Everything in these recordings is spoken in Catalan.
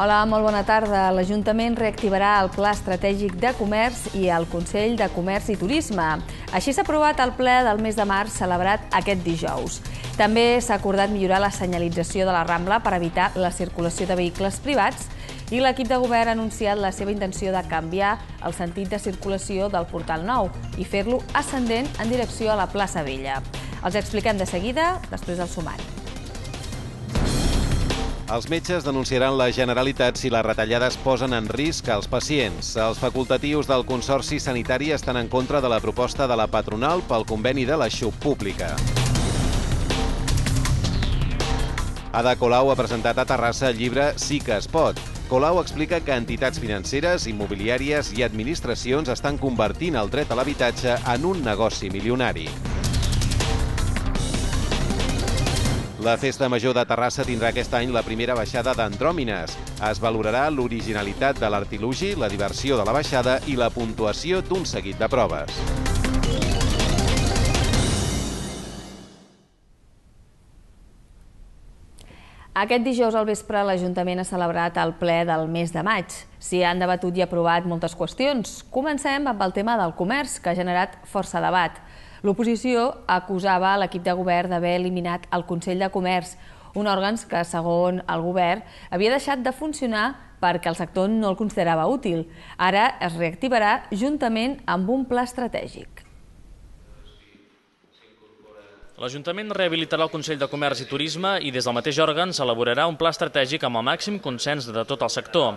Hola, molt bona tarda. L'Ajuntament reactivarà el Pla Estratègic de Comerç i el Consell de Comerç i Turisme. Així s'ha aprovat el ple del mes de març celebrat aquest dijous. També s'ha acordat millorar la senyalització de la Rambla per evitar la circulació de vehicles privats i l'equip de govern ha anunciat la seva intenció de canviar el sentit de circulació del Portal Nou i fer-lo ascendent en direcció a la plaça Vella. Els expliquem de seguida, després del sumari. Els metges denunciaran la Generalitat si les retallades posen en risc als pacients. Els facultatius del Consorci Sanitari estan en contra de la proposta de la patronal pel conveni de la XUP pública. Ada Colau ha presentat a Terrassa el llibre Sí que es pot. Colau explica que entitats financeres, immobiliàries i administracions estan convertint el dret a l'habitatge en un negoci milionari. La Festa Major de Terrassa tindrà aquest any la primera baixada d'andròmines. Es valorarà l'originalitat de l'artilugi, la diversió de la baixada i la puntuació d'un seguit de proves. Aquest dijous al vespre l'Ajuntament ha celebrat el ple del mes de maig. S'hi han debatut i aprovat moltes qüestions. Comencem amb el tema del comerç, que ha generat força debat. L'oposició acusava l'equip de govern d'haver eliminat el Consell de Comerç, un òrgan que, segons el govern, havia deixat de funcionar perquè el sector no el considerava útil. Ara es reactivarà juntament amb un pla estratègic. L'Ajuntament rehabilitarà el Consell de Comerç i Turisme i des del mateix òrgan s'elaborarà un pla estratègic amb el màxim consens de tot el sector.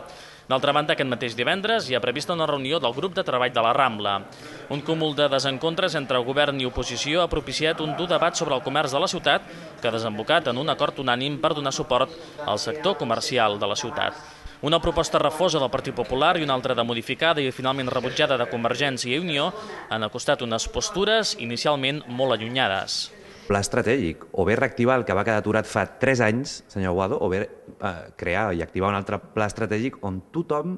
D'altra banda, aquest mateix divendres hi ha prevista una reunió del grup de treball de la Rambla. Un cúmul de desencontres entre el govern i oposició ha propiciat un dur debat sobre el comerç de la ciutat que ha desembocat en un acord unànim per donar suport al sector comercial de la ciutat. Una proposta refosa del Partit Popular i una altra de modificada i finalment rebutjada de Convergència i Unió han acostat unes postures inicialment molt allunyades pla estratègic, o bé reactivar el que va quedar aturat fa 3 anys, senyor Guado, o bé eh, crear i activar un altre pla estratègic on tothom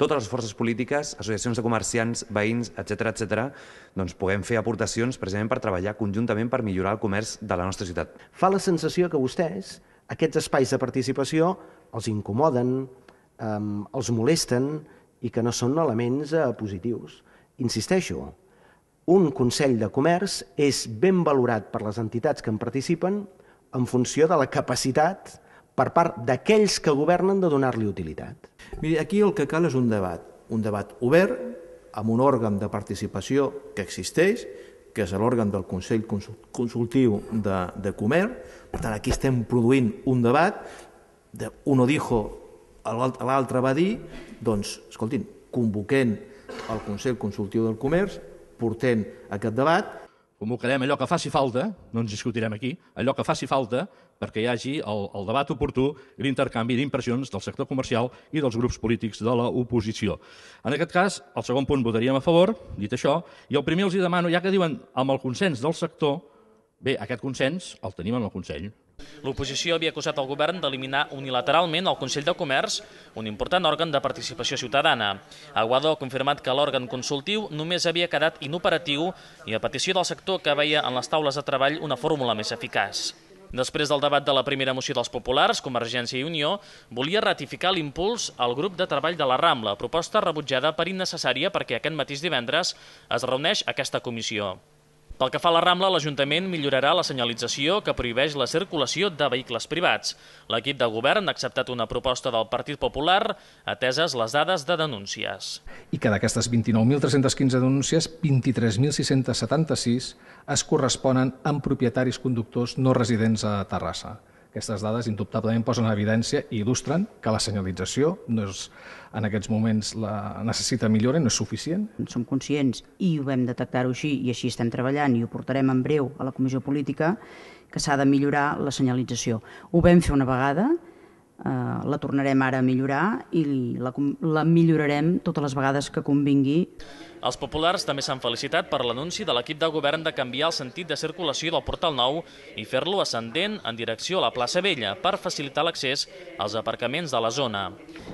totes les forces polítiques, associacions de comerciants, veïns, etc etc, doncs puguem fer aportacions precisament per treballar conjuntament per millorar el comerç de la nostra ciutat. Fa la sensació que vostès, aquests espais de participació, els incomoden, eh, els molesten i que no són elements eh, positius. Insisteixo, un Consell de Comerç és ben valorat per les entitats que en participen en funció de la capacitat per part d'aquells que governen de donar-li utilitat. Miri, aquí el que cal és un debat, un debat obert amb un òrgan de participació que existeix, que és l'òrgan del Consell Consultiu de, de Comerç. Per tant, aquí estem produint un debat de uno dijo, l'altre va dir, doncs, escoltin, convoquent el Consell Consultiu del Comerç, portant aquest debat. Convocarem allò que faci falta, no ens discutirem aquí, allò que faci falta perquè hi hagi el, el debat oportú i l'intercanvi d'impressions del sector comercial i dels grups polítics de l'oposició. En aquest cas, el segon punt votaríem a favor, dit això, i el primer els hi demano, ja que diuen amb el consens del sector, bé, aquest consens el tenim en el Consell, L'oposició havia acusat el govern d'eliminar unilateralment el Consell de Comerç, un important òrgan de participació ciutadana. Aguado ha confirmat que l'òrgan consultiu només havia quedat inoperatiu i a petició del sector que veia en les taules de treball una fórmula més eficaç. Després del debat de la primera moció dels populars, Convergència i Unió volia ratificar l'impuls al grup de treball de la Rambla, proposta rebutjada per innecessària perquè aquest mateix divendres es reuneix aquesta comissió. Pel que fa a la Rambla, l'Ajuntament millorarà la senyalització que prohibeix la circulació de vehicles privats. L'equip de govern ha acceptat una proposta del Partit Popular, ateses les dades de denúncies. I que d'aquestes 29.315 denúncies, 23.676 es corresponen amb propietaris conductors no residents a Terrassa. Aquestes dades indubtablement posen en evidència i il·lustren que la senyalització no és, en aquests moments la necessita millora, no és suficient. Som conscients i ho vam detectar-ho així i així estem treballant i ho portarem en breu a la Comissió Política que s'ha de millorar la senyalització. Ho vam fer una vegada Eh, la tornarem ara a millorar i la, la millorarem totes les vegades que convingui. Els populars també s'han felicitat per l'anunci de l'equip de govern de canviar el sentit de circulació del Portal Nou i fer-lo ascendent en direcció a la plaça Vella per facilitar l'accés als aparcaments de la zona.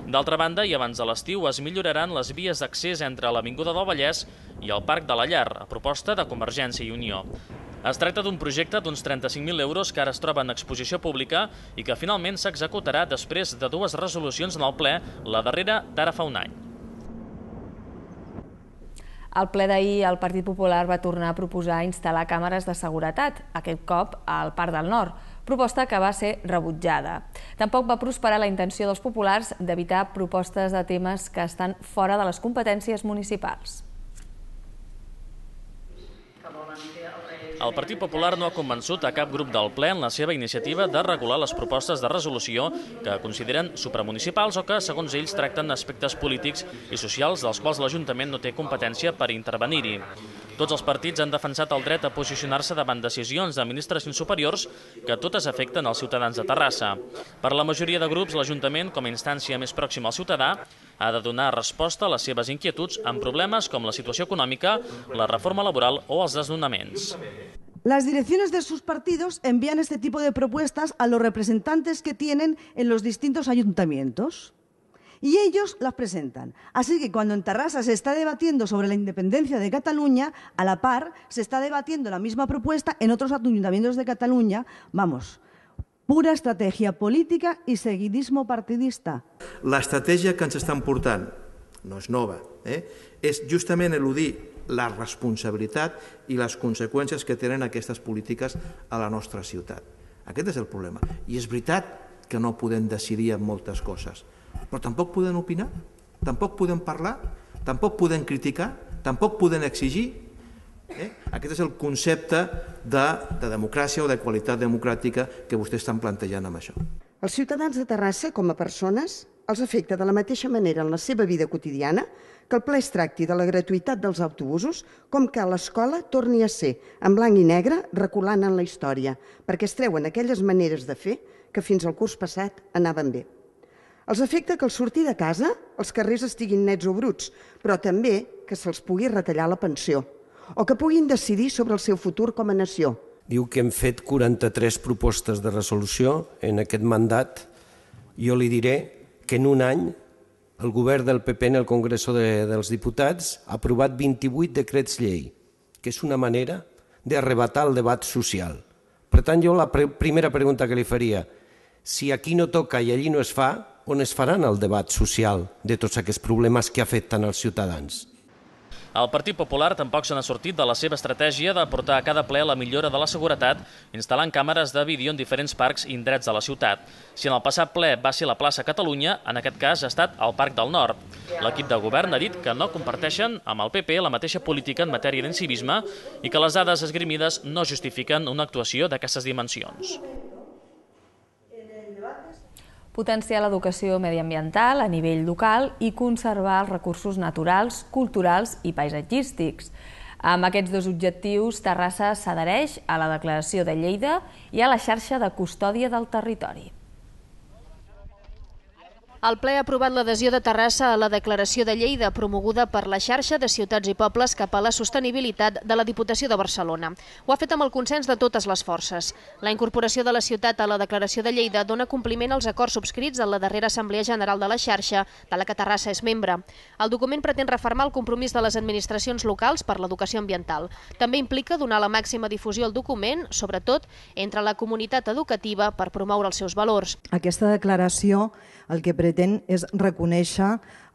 D'altra banda, i abans de l'estiu, es milloraran les vies d'accés entre l'Avinguda del Vallès i el Parc de la Llar, a proposta de Convergència i Unió. Es tracta d'un projecte d'uns 35.000 euros que ara es troba en exposició pública i que finalment s'executarà després de dues resolucions en el ple, la darrera d'ara fa un any. Al ple d'ahir, el Partit Popular va tornar a proposar instal·lar càmeres de seguretat, aquest cop al Parc del Nord, proposta que va ser rebutjada. Tampoc va prosperar la intenció dels populars d'evitar propostes de temes que estan fora de les competències municipals. el Partit Popular no ha convençut a cap grup del ple en la seva iniciativa de regular les propostes de resolució que consideren supramunicipals o que, segons ells, tracten aspectes polítics i socials dels quals l'Ajuntament no té competència per intervenir-hi. Tots els partits han defensat el dret a posicionar-se davant decisions d'administracions superiors que totes afecten els ciutadans de Terrassa. Per la majoria de grups, l'Ajuntament, com a instància més pròxima al ciutadà, ha de donar respuesta a las seves inquietuds amb problemes com la situación económica, la reforma laboral o els desnonaments. Las direcciones de sus partidos envían este tipo de propuestas a los representantes que tienen en los distintos ayuntamientos y ellos las presentan. Así que cuando en Tarrasa se está debatiendo sobre la independencia de Cataluña, a la par se está debatiendo la misma propuesta en otros ayuntamientos de Cataluña. Vamos, pura estratègia política i seguidisme partidista. L'estratègia que ens estan portant no és nova, eh? és justament eludir la responsabilitat i les conseqüències que tenen aquestes polítiques a la nostra ciutat. Aquest és el problema. I és veritat que no podem decidir en moltes coses, però tampoc podem opinar, tampoc podem parlar, tampoc podem criticar, tampoc podem exigir Eh? Aquest és el concepte de, de democràcia o de qualitat democràtica que vostès estan plantejant amb això. Els ciutadans de Terrassa, com a persones, els afecta de la mateixa manera en la seva vida quotidiana que el ple es tracti de la gratuïtat dels autobusos com que l'escola torni a ser en blanc i negre reculant en la història, perquè es treuen aquelles maneres de fer que fins al curs passat anaven bé. Els afecta que al sortir de casa els carrers estiguin nets o bruts, però també que se'ls pugui retallar la pensió – o que puguin decidir sobre el seu futur com a nació. Diu que hem fet 43 propostes de resolució en aquest mandat. Jo li diré que en un any el govern del PP en el Congreso de, dels Diputats ha aprovat 28 decrets llei, que és una manera d'arrebatar el debat social. Per tant, jo la pre primera pregunta que li faria, si aquí no toca i allí no es fa, on es faran el debat social de tots aquests problemes que afecten els ciutadans? El Partit Popular tampoc se n'ha sortit de la seva estratègia de portar a cada ple la millora de la seguretat, instal·lant càmeres de vídeo en diferents parcs i indrets de la ciutat. Si en el passat ple va ser la plaça Catalunya, en aquest cas ha estat el Parc del Nord. L'equip de govern ha dit que no comparteixen amb el PP la mateixa política en matèria d'incivisme i que les dades esgrimides no justifiquen una actuació d'aquestes dimensions potenciar l'educació mediambiental a nivell local i conservar els recursos naturals, culturals i paisatgístics. Amb aquests dos objectius, Terrassa s'adhereix a la Declaració de Lleida i a la xarxa de custòdia del territori. El ple ha aprovat l'adhesió de Terrassa a la declaració de Lleida promoguda per la xarxa de ciutats i pobles cap a la sostenibilitat de la Diputació de Barcelona. Ho ha fet amb el consens de totes les forces. La incorporació de la ciutat a la declaració de Lleida dona compliment als acords subscrits en la darrera Assemblea General de la xarxa, de la que Terrassa és membre. El document pretén reformar el compromís de les administracions locals per l'educació ambiental. També implica donar la màxima difusió al document, sobretot entre la comunitat educativa, per promoure els seus valors. Aquesta declaració el que pretén és reconèixer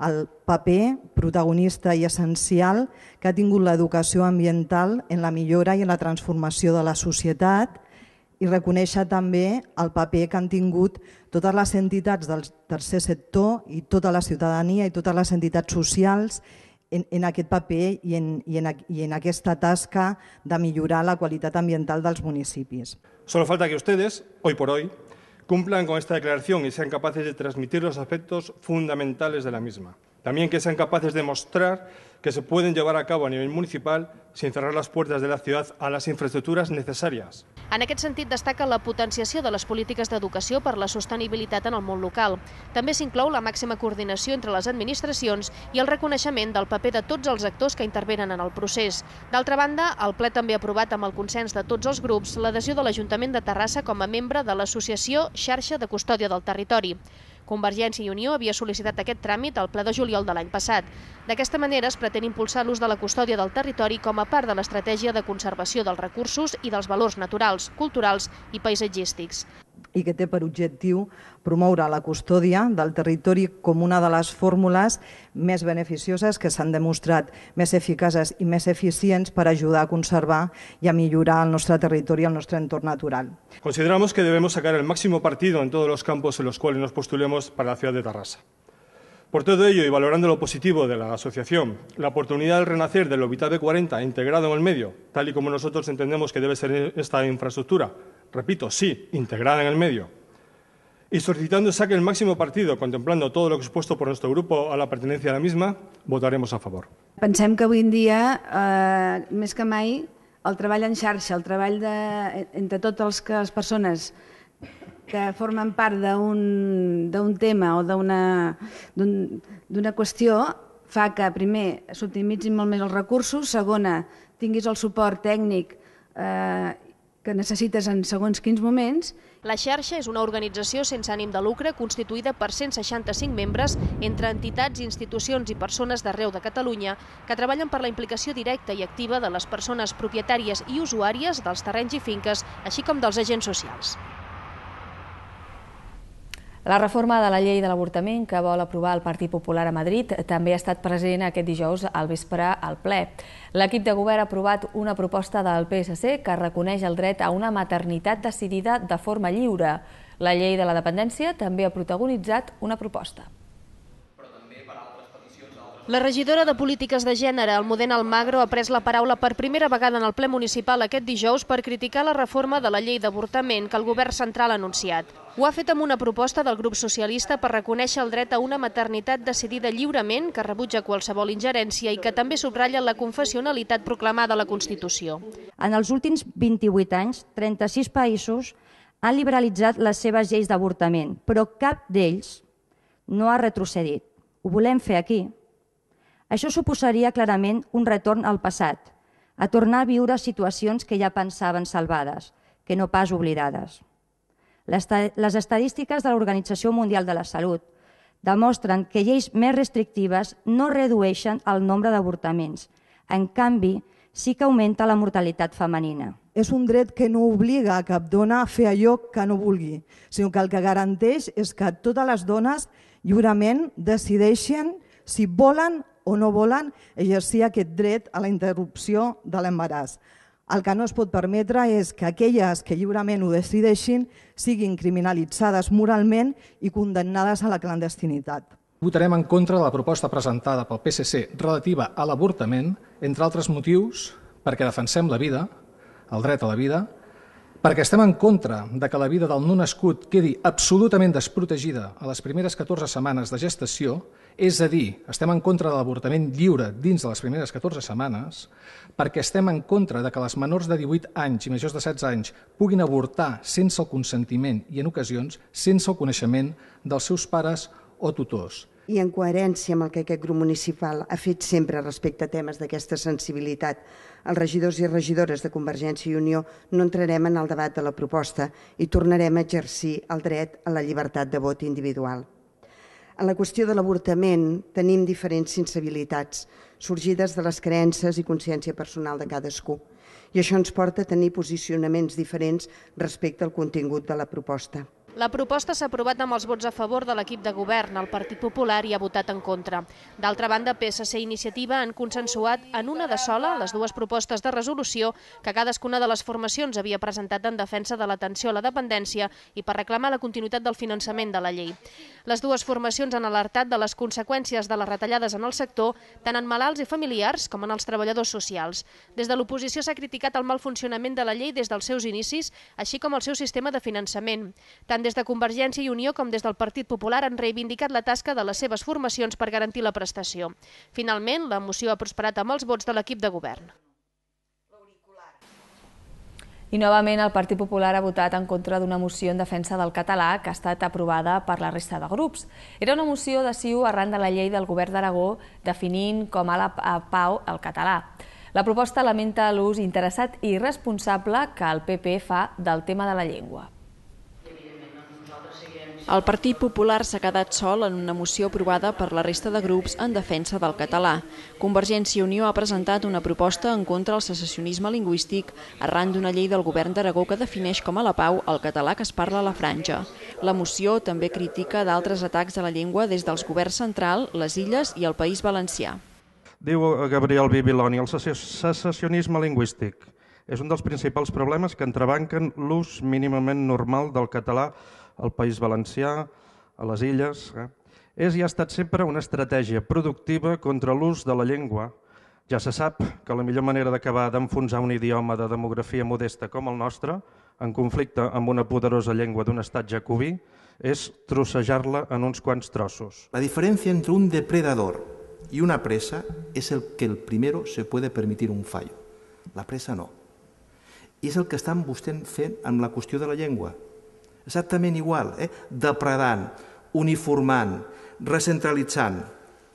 el paper protagonista i essencial que ha tingut l'educació ambiental en la millora i en la transformació de la societat i reconèixer també el paper que han tingut totes les entitats del tercer sector i tota la ciutadania i totes les entitats socials en, en aquest paper i en, i, en, en aquesta tasca de millorar la qualitat ambiental dels municipis. Solo falta que ustedes, hoy por hoy, cumplan con esta declaración y sean capaces de transmitir los aspectos fundamentales de la misma. También que sean capaces de mostrar que se pueden llevar a cabo a nivell municipal sin cerrar les puertas de la ciutat a les infraestructures necessàries. En aquest sentit, destaca la potenciació de les polítiques d'educació per la sostenibilitat en el món local. També s'inclou la màxima coordinació entre les administracions i el reconeixement del paper de tots els actors que intervenen en el procés. D'altra banda, el ple també ha aprovat amb el consens de tots els grups l'adhesió de l'Ajuntament de Terrassa com a membre de l'associació Xarxa de Custòdia del Territori. Convergència i Unió havia sol·licitat aquest tràmit al ple de juliol de l'any passat. D'aquesta manera es pretén impulsar l'ús de la custòdia del territori com a part de l'estratègia de conservació dels recursos i dels valors naturals, culturals i paisatgístics i que té per objectiu promoure la custòdia del territori com una de les fórmules més beneficioses que s'han demostrat més eficaces i més eficients per ajudar a conservar i a millorar el nostre territori i el nostre entorn natural. Consideramos que debemos sacar el máximo partido en todos los campos en los cuales nos postulemos para la ciudad de Tarrasa. Por todo ello, y valorando lo positivo de la asociación, la oportunidad del renacer del Hospital de 40 integrado en el medio, tal y como nosotros entendemos que debe ser esta infraestructura, repito, sí, integrada en el medio, y solicitando saque el máximo partido, contemplando todo lo expuesto por nuestro grupo a la pertenencia a la misma, votaremos a favor. Pensem que hoy en día, eh, que mai, el treball en xarxa, el treball de, entre totes les persones que formen part d'un tema o d'una un, qüestió fa que, primer, s'optimitzin molt més els recursos, segona, tinguis el suport tècnic eh, que necessites en segons quins moments. La xarxa és una organització sense ànim de lucre constituïda per 165 membres entre entitats, institucions i persones d'arreu de Catalunya que treballen per la implicació directa i activa de les persones propietàries i usuàries dels terrenys i finques, així com dels agents socials. La reforma de la llei de l'avortament que vol aprovar el Partit Popular a Madrid també ha estat present aquest dijous al vespre al ple. L'equip de govern ha aprovat una proposta del PSC que reconeix el dret a una maternitat decidida de forma lliure. La llei de la dependència també ha protagonitzat una proposta. La regidora de Polítiques de Gènere, Almudena Almagro, ha pres la paraula per primera vegada en el ple municipal aquest dijous per criticar la reforma de la llei d'avortament que el govern central ha anunciat. Ho ha fet amb una proposta del grup socialista per reconèixer el dret a una maternitat decidida lliurement, que rebutja qualsevol ingerència i que també subratlla la confessionalitat proclamada a la Constitució. En els últims 28 anys, 36 països han liberalitzat les seves lleis d'avortament, però cap d'ells no ha retrocedit. Ho volem fer aquí, això suposaria clarament un retorn al passat, a tornar a viure situacions que ja pensaven salvades, que no pas oblidades. Les estadístiques de l'Organització Mundial de la Salut demostren que lleis més restrictives no redueixen el nombre d'avortaments. En canvi, sí que augmenta la mortalitat femenina. És un dret que no obliga a cap dona a fer allò que no vulgui, sinó que el que garanteix és que totes les dones lliurement decideixen si volen o no volen exercir aquest dret a la interrupció de l'embaràs. El que no es pot permetre és que aquelles que lliurement ho decideixin siguin criminalitzades moralment i condemnades a la clandestinitat. Votarem en contra de la proposta presentada pel PSC relativa a l'avortament, entre altres motius, perquè defensem la vida, el dret a la vida, perquè estem en contra de que la vida del no nascut quedi absolutament desprotegida a les primeres 14 setmanes de gestació és a dir, estem en contra de l'avortament lliure dins de les primeres 14 setmanes perquè estem en contra de que les menors de 18 anys i majors de 16 anys puguin avortar sense el consentiment i en ocasions sense el coneixement dels seus pares o tutors. I en coherència amb el que aquest grup municipal ha fet sempre respecte a temes d'aquesta sensibilitat, els regidors i regidores de Convergència i Unió no entrarem en el debat de la proposta i tornarem a exercir el dret a la llibertat de vot individual en la qüestió de l'avortament tenim diferents sensibilitats sorgides de les creences i consciència personal de cadascú. I això ens porta a tenir posicionaments diferents respecte al contingut de la proposta. La proposta s'ha aprovat amb els vots a favor de l'equip de govern. El Partit Popular hi ha votat en contra. D'altra banda, PSC i Iniciativa han consensuat en una de sola les dues propostes de resolució que cadascuna de les formacions havia presentat en defensa de l'atenció a la dependència i per reclamar la continuïtat del finançament de la llei. Les dues formacions han alertat de les conseqüències de les retallades en el sector, tant en malalts i familiars com en els treballadors socials. Des de l'oposició s'ha criticat el mal funcionament de la llei des dels seus inicis, així com el seu sistema de finançament. Tant des de Convergència i Unió com des del Partit Popular han reivindicat la tasca de les seves formacions per garantir la prestació. Finalment, la moció ha prosperat amb els vots de l'equip de govern. I novament el Partit Popular ha votat en contra d'una moció en defensa del català que ha estat aprovada per la resta de grups. Era una moció de CiU arran de la llei del govern d'Aragó definint com a la a pau el català. La proposta lamenta l'ús interessat i irresponsable que el PP fa del tema de la llengua. El Partit Popular s'ha quedat sol en una moció aprovada per la resta de grups en defensa del català. Convergència i Unió ha presentat una proposta en contra del secessionisme lingüístic arran d'una llei del govern d'Aragó que defineix com a la pau el català que es parla a la franja. La moció també critica d'altres atacs a la llengua des dels governs central, les illes i el País Valencià. Diu Gabriel Bibiloni, el secessionisme lingüístic és un dels principals problemes que entrebanquen l'ús mínimament normal del català al País Valencià, a les Illes, eh? és i ha estat sempre una estratègia productiva contra l'ús de la llengua. Ja se sap que la millor manera d'acabar d'enfonsar un idioma de demografia modesta com el nostre, en conflicte amb una poderosa llengua d'un estat jacobí, és trossejar-la en uns quants trossos. La diferència entre un depredador i una presa és el que el primero se puede permitir un fallo. La presa no. I és el que estan vostè fent amb la qüestió de la llengua. Exactament igual, eh? depredant, uniformant, recentralitzant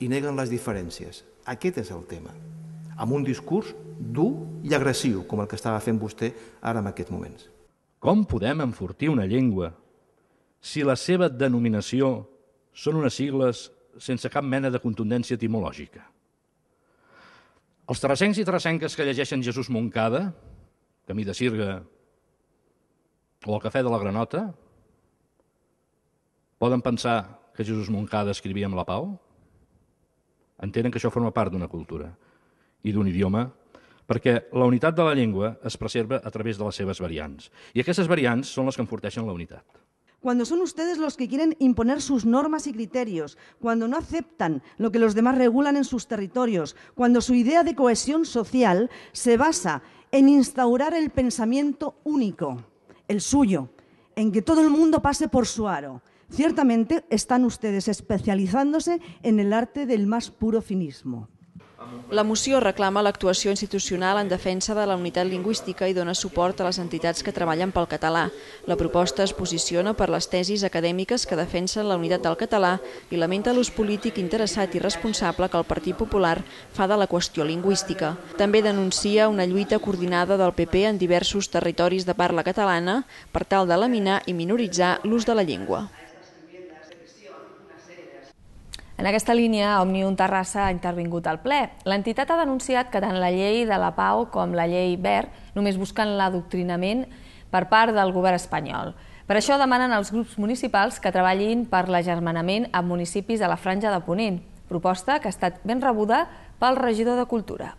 i neguen les diferències. Aquest és el tema. Amb un discurs dur i agressiu, com el que estava fent vostè ara en aquests moments. Com podem enfortir una llengua si la seva denominació són unes sigles sense cap mena de contundència etimològica? Els terrassencs i terrassenques que llegeixen Jesús Moncada, Camí de Sirga, o el cafè de la granota? Poden pensar que Jesús Moncada escrivia amb la pau? Entenen que això forma part d'una cultura i d'un idioma perquè la unitat de la llengua es preserva a través de les seves variants. I aquestes variants són les que enforteixen la unitat. Cuando son ustedes los que quieren imponer sus normas y criterios, cuando no aceptan lo que los demás regulan en sus territorios, cuando su idea de cohesión social se basa en instaurar el pensamiento único. el suyo, en que todo el mundo pase por su aro. Ciertamente están ustedes especializándose en el arte del más puro finismo. La moció reclama l'actuació institucional en defensa de la unitat lingüística i dona suport a les entitats que treballen pel català. La proposta es posiciona per les tesis acadèmiques que defensen la unitat del català i lamenta l'ús polític interessat i responsable que el Partit Popular fa de la qüestió lingüística. També denuncia una lluita coordinada del PP en diversos territoris de parla catalana per tal de laminar i minoritzar l'ús de la llengua. En aquesta línia, Òmnium Terrassa ha intervingut al ple. L'entitat ha denunciat que tant la llei de la pau com la llei Ver només busquen l'adoctrinament per part del govern espanyol. Per això demanen als grups municipals que treballin per l'agermanament amb municipis de la Franja de Ponent, proposta que ha estat ben rebuda pel regidor de Cultura.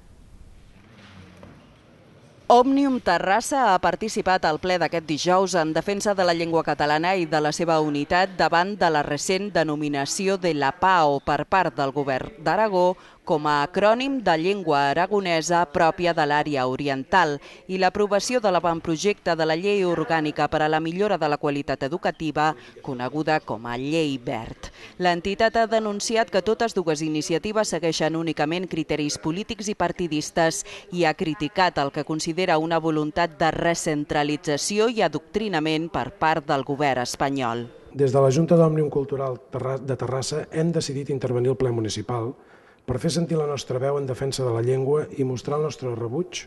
Òmnium Terrassa ha participat al ple d'aquest dijous en defensa de la llengua catalana i de la seva unitat davant de la recent denominació de la PAO per part del govern d'Aragó com a acrònim de llengua aragonesa pròpia de l'àrea oriental i l'aprovació de l'avantprojecte de la Llei Orgànica per a la Millora de la Qualitat Educativa, coneguda com a Llei Verd. L'entitat ha denunciat que totes dues iniciatives segueixen únicament criteris polítics i partidistes i ha criticat el que considera una voluntat de recentralització i adoctrinament per part del govern espanyol. Des de la Junta d'Òmnium Cultural de Terrassa hem decidit intervenir el ple municipal per fer sentir la nostra veu en defensa de la llengua i mostrar el nostre rebuig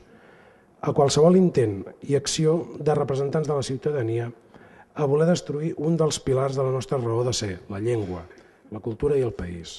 a qualsevol intent i acció de representants de la ciutadania a voler destruir un dels pilars de la nostra raó de ser, la llengua, la cultura i el país.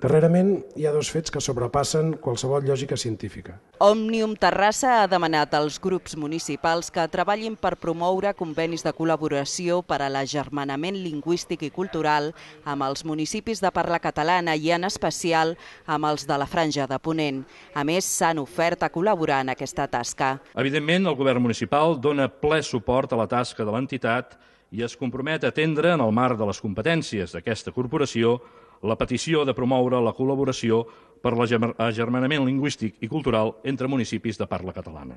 Darrerament hi ha dos fets que sobrepassen qualsevol lògica científica. Òmnium Terrassa ha demanat als grups municipals que treballin per promoure convenis de col·laboració per a l'agermanament lingüístic i cultural amb els municipis de parla catalana i en especial amb els de la Franja de Ponent. A més, s'han ofert a col·laborar en aquesta tasca. Evidentment, el govern municipal dona ple suport a la tasca de l'entitat i es compromet a atendre, en el marc de les competències d'aquesta corporació, la petició de promoure la col·laboració per l'agermanament lingüístic i cultural entre municipis de parla catalana.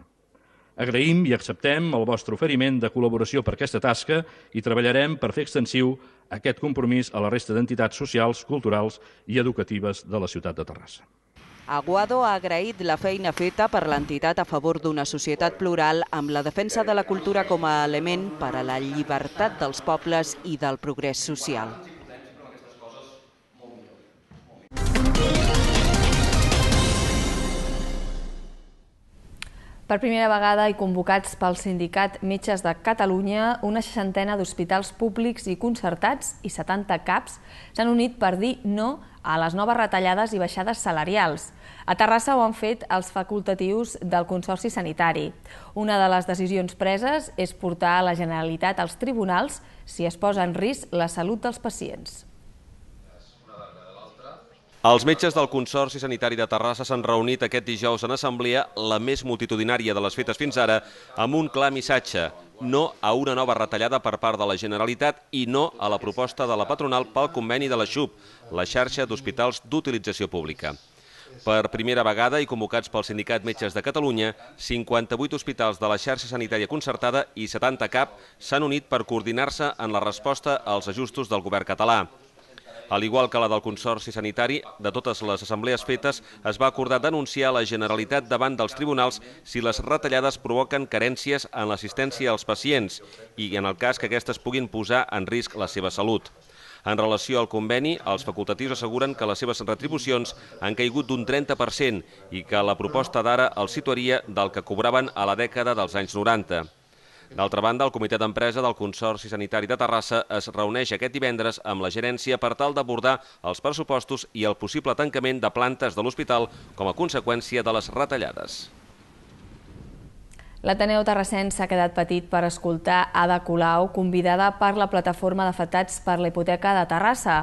Agraïm i acceptem el vostre oferiment de col·laboració per aquesta tasca i treballarem per fer extensiu aquest compromís a la resta d'entitats socials, culturals i educatives de la ciutat de Terrassa. Aguado ha agraït la feina feta per l'entitat a favor d'una societat plural amb la defensa de la cultura com a element per a la llibertat dels pobles i del progrés social. Per primera vegada i convocats pel Sindicat Metges de Catalunya, una seixantena d'hospitals públics i concertats i 70 CAPs s'han unit per dir no a les noves retallades i baixades salarials. A Terrassa ho han fet els facultatius del Consorci Sanitari. Una de les decisions preses és portar a la Generalitat als tribunals si es posa en risc la salut dels pacients. Els metges del Consorci Sanitari de Terrassa s'han reunit aquest dijous en assemblea, la més multitudinària de les fetes fins ara, amb un clar missatge, no a una nova retallada per part de la Generalitat i no a la proposta de la patronal pel conveni de la XUP, la xarxa d'hospitals d'utilització pública. Per primera vegada i convocats pel Sindicat Metges de Catalunya, 58 hospitals de la xarxa sanitària concertada i 70 CAP s'han unit per coordinar-se en la resposta als ajustos del govern català. Al igual que la del Consorci Sanitari, de totes les assemblees fetes, es va acordar denunciar la Generalitat davant dels tribunals si les retallades provoquen carències en l'assistència als pacients i en el cas que aquestes puguin posar en risc la seva salut. En relació al conveni, els facultatius asseguren que les seves retribucions han caigut d'un 30% i que la proposta d'ara els situaria del que cobraven a la dècada dels anys 90. D'altra banda, el comitè d'empresa del Consorci Sanitari de Terrassa es reuneix aquest divendres amb la gerència per tal d'abordar els pressupostos i el possible tancament de plantes de l'hospital com a conseqüència de les retallades. L'Ateneu Terrassens s'ha quedat petit per escoltar Ada Colau, convidada per la plataforma d'afectats per la hipoteca de Terrassa.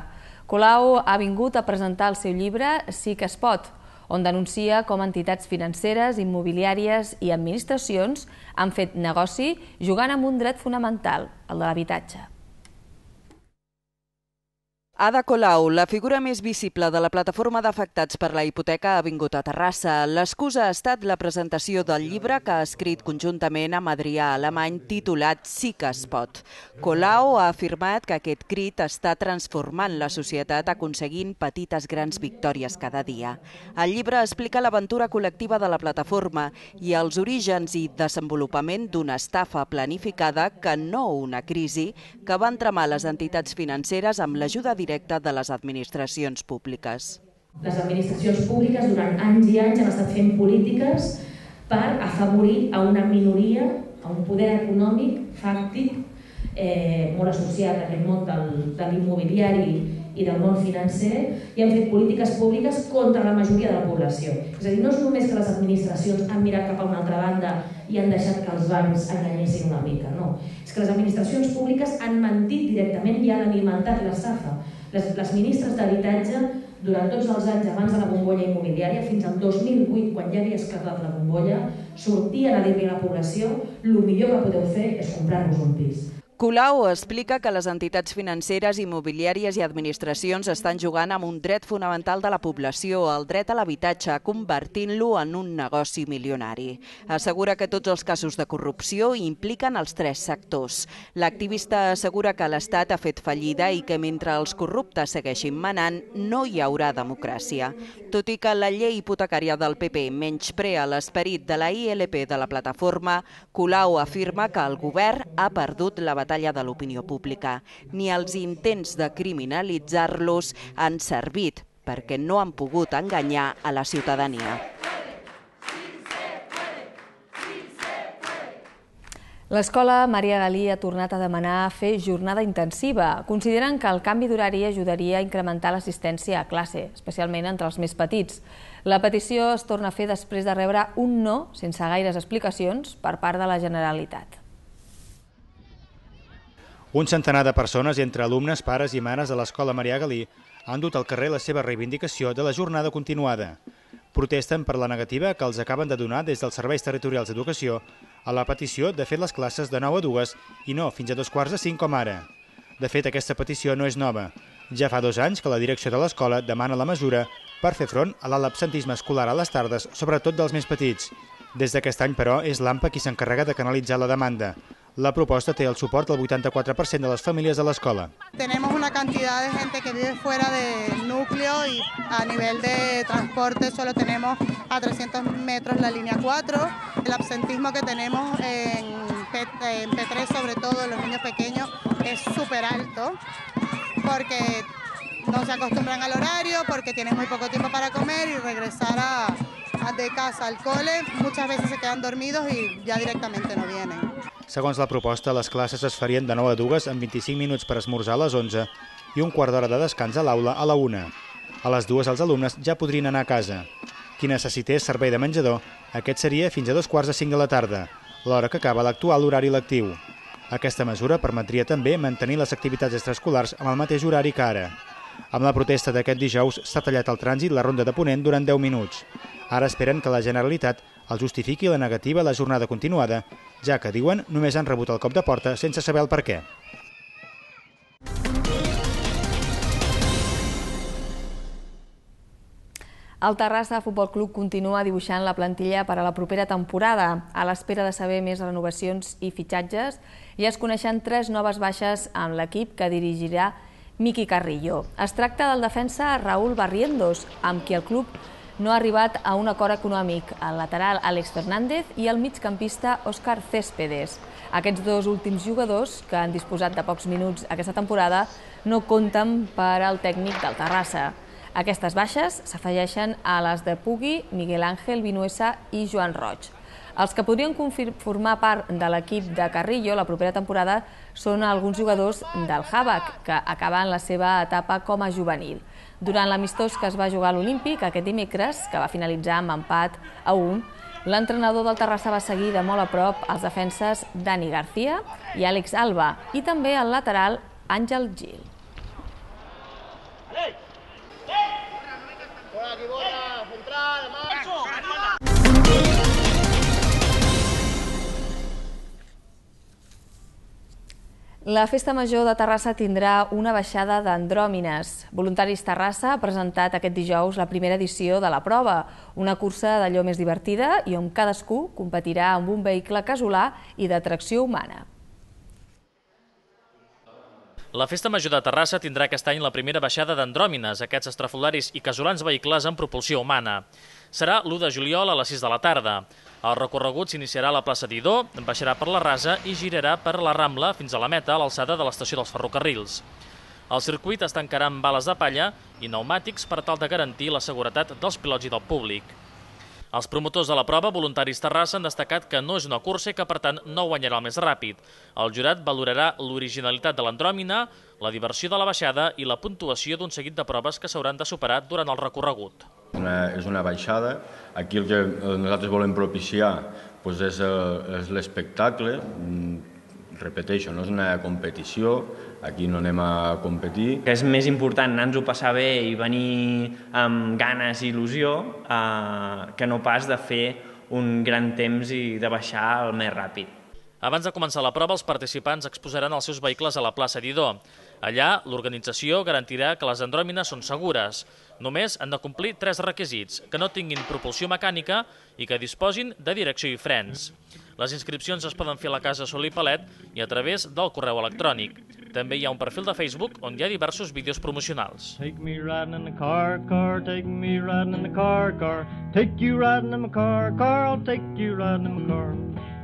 Colau ha vingut a presentar el seu llibre Sí que es pot, on denuncia com entitats financeres, immobiliàries i administracions han fet negoci jugant amb un dret fonamental, el de l'habitatge. Ada Colau, la figura més visible de la plataforma d'afectats per la hipoteca, ha vingut a Terrassa. L'excusa ha estat la presentació del llibre que ha escrit conjuntament amb Adrià Alemany titulat Sí que es pot. Colau ha afirmat que aquest crit està transformant la societat aconseguint petites grans victòries cada dia. El llibre explica l'aventura col·lectiva de la plataforma i els orígens i desenvolupament d'una estafa planificada que no una crisi que van tramar les entitats financeres amb l'ajuda directa directa de les administracions públiques. Les administracions públiques durant anys i anys han estat fent polítiques per afavorir a una minoria, a un poder econòmic fàctic eh, molt associat a aquest món del, de l'immobiliari i del món financer i han fet polítiques públiques contra la majoria de la població. És a dir, no és només que les administracions han mirat cap a una altra banda i han deixat que els bancs enganyessin una mica, no. És que les administracions públiques han mentit directament i han alimentat la safa les, les ministres d'habitatge, durant tots els anys abans de la bombolla immobiliària, fins al 2008, quan ja havia esclatat la bombolla, sortien a dir-li a la població el millor que podeu fer és comprar-vos un pis. Colau explica que les entitats financeres, immobiliàries i administracions estan jugant amb un dret fonamental de la població, el dret a l'habitatge, convertint-lo en un negoci milionari. Assegura que tots els casos de corrupció impliquen els tres sectors. L'activista assegura que l'Estat ha fet fallida i que mentre els corruptes segueixin manant, no hi haurà democràcia. Tot i que la llei hipotecària del PP menysprea l'esperit de la ILP de la plataforma, Colau afirma que el govern ha perdut la batalla batalla de l'opinió pública, ni els intents de criminalitzar-los han servit, perquè no han pogut enganyar a la ciutadania. L'escola Maria Galí ha tornat a demanar fer jornada intensiva. Consideren que el canvi d'horari ajudaria a incrementar l'assistència a classe, especialment entre els més petits. La petició es torna a fer després de rebre un no, sense gaires explicacions, per part de la Generalitat. Un centenar de persones, entre alumnes, pares i mares de l'Escola Maria Galí, han dut al carrer la seva reivindicació de la jornada continuada. Protesten per la negativa que els acaben de donar des dels serveis territorials d'educació a la petició de fer les classes de 9 a 2 i no fins a dos quarts de 5 com ara. De fet, aquesta petició no és nova. Ja fa dos anys que la direcció de l'escola demana la mesura per fer front a l'alabsentisme escolar a les tardes, sobretot dels més petits, que este año, però, es l'AMPA se encarga de canalitzar la demanda. La proposta té el suport del 84% de les famílies de la escuela. Tenemos una cantidad de gente que vive fuera del núcleo y a nivel de transporte solo tenemos a 300 metros la línea 4. El absentismo que tenemos en, en P3, sobre todo en los niños pequeños, es súper alto porque no se acostumbran al horario, porque tienen muy poco tiempo para comer y regresar a de casa al cole, muchas veces se quedan dormidos y ya directamente no vienen. Segons la proposta, les classes es farien de 9 a 2 amb 25 minuts per esmorzar a les 11 i un quart d'hora de descans a l'aula a la 1. A les 2 els alumnes ja podrien anar a casa. Qui necessités servei de menjador, aquest seria fins a dos quarts de 5 de la tarda, l'hora que acaba l'actual horari lectiu. Aquesta mesura permetria també mantenir les activitats extraescolars amb el mateix horari que ara. Amb la protesta d'aquest dijous s'ha tallat el trànsit la ronda de Ponent durant 10 minuts. Ara esperen que la Generalitat el justifiqui la negativa a la jornada continuada, ja que, diuen, només han rebut el cop de porta sense saber el per què. El Terrassa Futbol Club continua dibuixant la plantilla per a la propera temporada. A l'espera de saber més renovacions i fitxatges, ja es coneixen tres noves baixes amb l'equip que dirigirà Miqui Carrillo. Es tracta del defensa Raúl Barriendos, amb qui el club no ha arribat a un acord econòmic, el lateral Àlex Fernández i el migcampista Òscar Céspedes. Aquests dos últims jugadors, que han disposat de pocs minuts aquesta temporada, no compten per al tècnic del Terrassa. Aquestes baixes s'afegeixen a les de Pugui, Miguel Ángel Vinuesa i Joan Roig. Els que podrien formar part de l'equip de Carrillo la propera temporada són alguns jugadors del Havac, que acaben la seva etapa com a juvenil. Durant l'amistós que es va jugar a l'Olímpic aquest dimecres, que va finalitzar amb empat a 1, L'entrenador del Terrassa va seguir de molt a prop els defenses Dani García i Àlex Alba i també el lateral Àngel Gil. La Festa Major de Terrassa tindrà una baixada d'andròmines. Voluntaris Terrassa ha presentat aquest dijous la primera edició de la prova, una cursa d'allò més divertida i on cadascú competirà amb un vehicle casolà i de humana. La Festa Major de Terrassa tindrà aquest any la primera baixada d'andròmines, aquests estrafolaris i casolans vehicles amb propulsió humana serà l'1 de juliol a les 6 de la tarda. El recorregut s'iniciarà a la plaça Didó, baixarà per la Rasa i girarà per la Rambla fins a la meta a l'alçada de l'estació dels ferrocarrils. El circuit es tancarà amb bales de palla i pneumàtics per tal de garantir la seguretat dels pilots i del públic. Els promotors de la prova, voluntaris Terrassa, han destacat que no és una cursa i que, per tant, no guanyarà el més ràpid. El jurat valorarà l'originalitat de l'andròmina, la diversió de la baixada i la puntuació d'un seguit de proves que s'hauran de superar durant el recorregut. Una, és una baixada. Aquí el que eh, nosaltres volem propiciar doncs és, eh, és l'espectacle. Mm, repeteixo, no és una competició, aquí no anem a competir. És més important anar-nos-ho passar bé i venir amb ganes i il·lusió eh, que no pas de fer un gran temps i de baixar el més ràpid. Abans de començar la prova, els participants exposaran els seus vehicles a la plaça d'Idó. Allà, l'organització garantirà que les andròmines són segures. Només han de complir tres requisits, que no tinguin propulsió mecànica i que disposin de direcció i frens. Les inscripcions es poden fer a la Casa Sol i Palet i a través del correu electrònic. També hi ha un perfil de Facebook on hi ha diversos vídeos promocionals. Take me riding in the car, car, take me riding in the car, car, take you riding in a car, car, I'll take you riding in a car.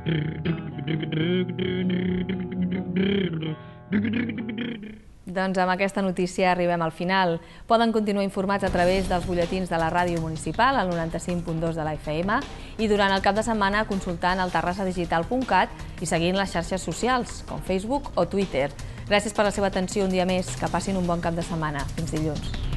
drrrr, drrrr, drrrr, drrrr, drrrr, drrrr, drrrr, drrrr, drrrr, drrrr, drrr. Doncs amb aquesta notícia arribem al final. Poden continuar informats a través dels butlletins de la ràdio municipal, al 95.2 de la FM, i durant el cap de setmana consultant el terrassadigital.cat i seguint les xarxes socials, com Facebook o Twitter. Gràcies per la seva atenció un dia més. Que passin un bon cap de setmana. Fins dilluns.